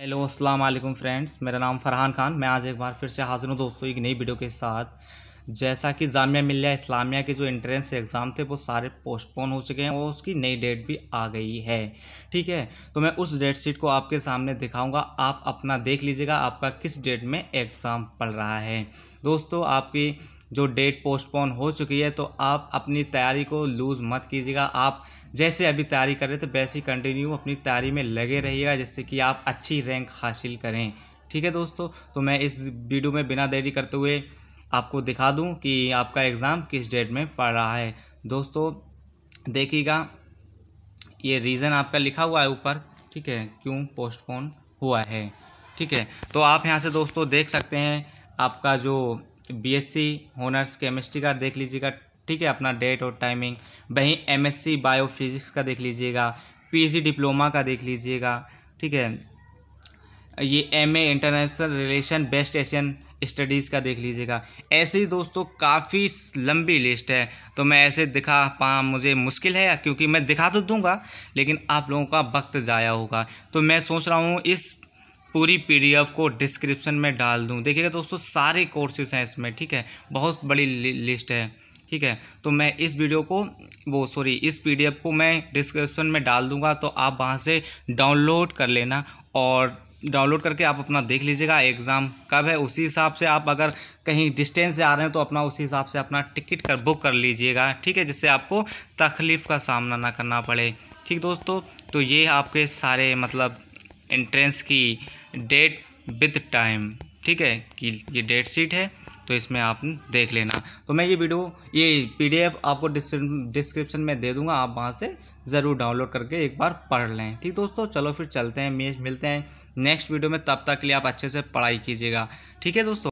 hello अस्सलाम वालेकुम friends मेरा नाम फरहान खान मैं आज एक बार फिर से हाजिर हूँ दोस्तों एक नई वीडियो के साथ जैसा कि जामिया मिल्लिया इस्लामिया के जो एंट्रेंस एग्ज़ाम थे वो सारे पोस्टपोन हो चुके हैं और उसकी नई डेट भी आ गई है ठीक है तो मैं उस डेट शीट को आपके सामने दिखाऊंगा आप अपना देख लीजिएगा आपका किस डेट में एग्ज़ाम पड़ रहा है दोस्तों आपकी जो डेट पोस्टपोन हो चुकी है तो आप अपनी तैयारी को लूज़ मत कीजिएगा आप जैसे अभी तैयारी कर रहे थे वैसे ही कंटिन्यू अपनी तैयारी में लगे रहिएगा जिससे कि आप अच्छी रैंक हासिल करें ठीक है दोस्तों तो मैं इस वीडियो में बिना देरी करते हुए आपको दिखा दूँ कि आपका एग्ज़ाम किस डेट में पड़ रहा है दोस्तों देखिएगा ये रीज़न आपका लिखा हुआ है ऊपर ठीक है क्यों पोस्टपोन हुआ है ठीक है तो आप यहाँ से दोस्तों देख सकते हैं आपका जो बीएससी होनर्स केमिस्ट्री का देख लीजिएगा ठीक है अपना डेट और टाइमिंग वहीं एमएससी बायोफिजिक्स का देख लीजिएगा पीजी डिप्लोमा का देख लीजिएगा ठीक है ये M A international relation best Asian studies का देख लीजिएगा ऐसे ही दोस्तों काफ़ी लंबी लिस्ट है तो मैं ऐसे दिखा पा मुझे मुश्किल है क्योंकि मैं दिखा तो दूंगा लेकिन आप लोगों का वक्त ज़ाया होगा तो मैं सोच रहा हूँ इस पूरी पीडीएफ को डिस्क्रिप्शन में डाल दूँ देखिएगा दोस्तों सारे कोर्सेज हैं इसमें ठीक है बहुत बड़ी लिस्ट है ठीक है तो मैं इस वीडियो को वो सॉरी इस पीडीएफ को मैं डिस्क्रिप्शन में डाल दूंगा तो आप वहाँ से डाउनलोड कर लेना और डाउनलोड करके आप अपना देख लीजिएगा एग्ज़ाम कब है उसी हिसाब से आप अगर कहीं डिस्टेंस से आ रहे हैं तो अपना उसी हिसाब से अपना टिकट कर बुक कर लीजिएगा ठीक है जिससे आपको तकलीफ़ का सामना ना करना पड़े ठीक दोस्तों तो ये आपके सारे मतलब एंट्रेंस की डेट विद टाइम ठीक है कि ये डेट शीट है तो इसमें आप देख लेना तो मैं ये वीडियो ये पीडीएफ आपको डिस्क्रिप्शन में दे दूंगा आप वहाँ से ज़रूर डाउनलोड करके एक बार पढ़ लें ठीक दोस्तों चलो फिर चलते हैं मिलते हैं नेक्स्ट वीडियो में तब तक के लिए आप अच्छे से पढ़ाई कीजिएगा ठीक है दोस्तों